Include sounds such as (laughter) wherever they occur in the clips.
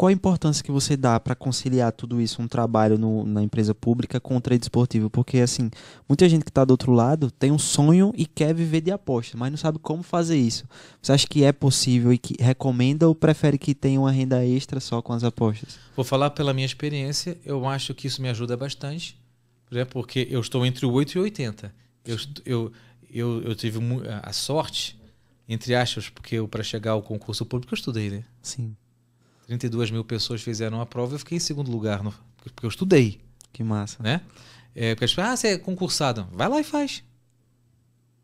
qual a importância que você dá para conciliar tudo isso, um trabalho no, na empresa pública com o trade esportivo? Porque, assim, muita gente que está do outro lado tem um sonho e quer viver de aposta, mas não sabe como fazer isso. Você acha que é possível e que recomenda ou prefere que tenha uma renda extra só com as apostas? Vou falar pela minha experiência, eu acho que isso me ajuda bastante, né? porque eu estou entre o 8 e 80. Eu, eu, eu, eu tive a sorte, entre aspas, porque para chegar ao concurso público eu estudei, né? Sim. 32 mil pessoas fizeram a prova, eu fiquei em segundo lugar, no, porque eu estudei. Que massa. Né? É, porque as pessoas, ah, você é concursado. Vai lá e faz.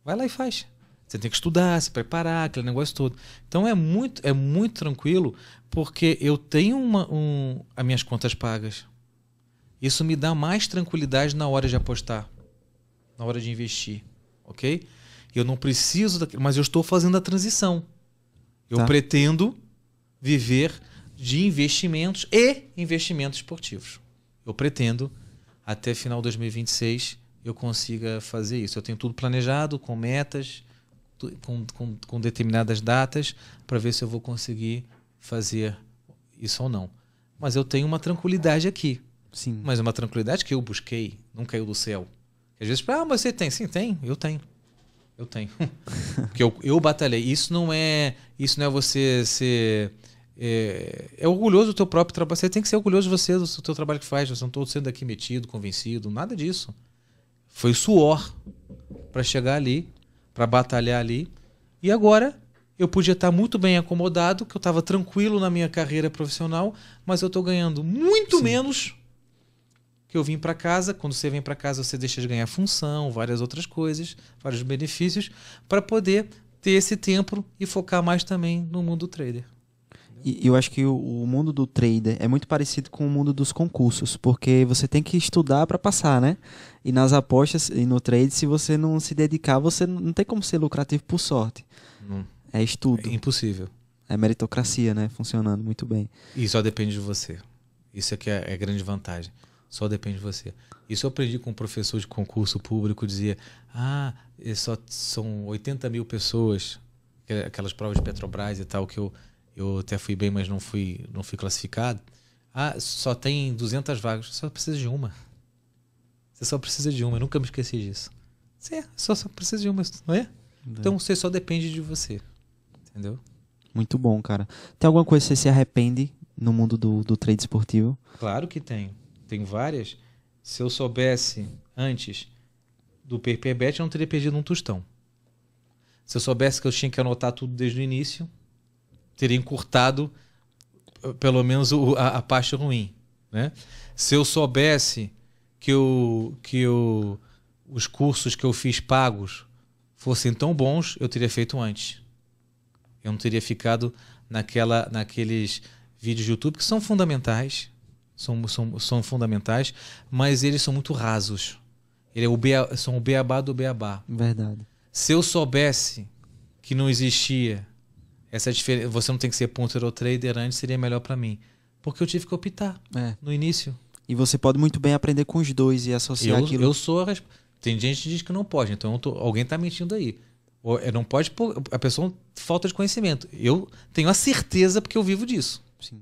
Vai lá e faz. Você tem que estudar, se preparar, aquele negócio todo. Então é muito, é muito tranquilo, porque eu tenho uma, um, as minhas contas pagas. Isso me dá mais tranquilidade na hora de apostar, na hora de investir, ok? Eu não preciso daquilo, mas eu estou fazendo a transição. Eu tá. pretendo viver de investimentos e investimentos esportivos. Eu pretendo, até final de 2026, eu consiga fazer isso. Eu tenho tudo planejado, com metas, com, com, com determinadas datas, para ver se eu vou conseguir fazer isso ou não. Mas eu tenho uma tranquilidade aqui. Sim. Mas uma tranquilidade que eu busquei, não caiu do céu. Às vezes, tipo, ah, mas você tem. Sim, tem, eu tenho. Eu tenho. (laughs) Porque eu, eu batalhei. Isso não é. Isso não é você ser é, é, orgulhoso do teu próprio trabalho. Você tem que ser orgulhoso de você, do teu trabalho que faz. Você não estou sendo aqui metido, convencido, nada disso. Foi suor para chegar ali, para batalhar ali. E agora eu podia estar muito bem acomodado, que eu estava tranquilo na minha carreira profissional, mas eu estou ganhando muito Sim. menos que eu vim para casa. Quando você vem para casa, você deixa de ganhar função, várias outras coisas, vários benefícios, para poder ter esse tempo e focar mais também no mundo trader. E eu acho que o, mundo do trader é muito parecido com o mundo dos concursos, porque você tem que estudar para passar, né? E nas apostas e no trade, se você não se dedicar, você não tem como ser lucrativo por sorte. É estudo. É impossível. É meritocracia, né? Funcionando muito bem. E só depende de você. Isso é que é, é grande vantagem. Só depende de você. Isso eu aprendi com um professor de concurso público, dizia: ah, só são 80 mil pessoas, é aquelas provas de Petrobras e tal, que eu eu até fui bem, mas não fui, não fui classificado. Ah, só tem 200 vagas, só precisa de uma. Você só precisa de uma, eu nunca me esqueci disso. Você é, só, só precisa de uma, não é? é? Então você só depende de você. Entendeu? Muito bom, cara. Tem alguma coisa que você se arrepende no mundo do, do trade esportivo? Claro que tem. Tem várias. Se eu soubesse antes do PPBet, eu não teria perdido um tostão. Se eu soubesse que eu tinha que anotar tudo desde o início, teria encurtado uh, pelo menos o, a, a, parte ruim. Né? Se eu soubesse que, eu, que eu, os cursos que eu fiz pagos fossem tão bons, eu teria feito antes. Eu não teria ficado naquela, naqueles vídeos do YouTube que são fundamentais, são, são, são fundamentais, mas eles são muito rasos. Ele é o bea, são o beabá do beabá. Verdade. Se eu soubesse que não existia essa é diferença. Você não tem que ser punter ou trader antes, seria melhor para mim. Porque eu tive que optar é. no início. E você pode muito bem aprender com os dois e associar eu, aquilo. Eu sou a Tem gente que diz que não pode, então tô, alguém tá mentindo aí. Ou, é, não pode, a pessoa falta de conhecimento. Eu tenho a certeza porque eu vivo disso. Sim.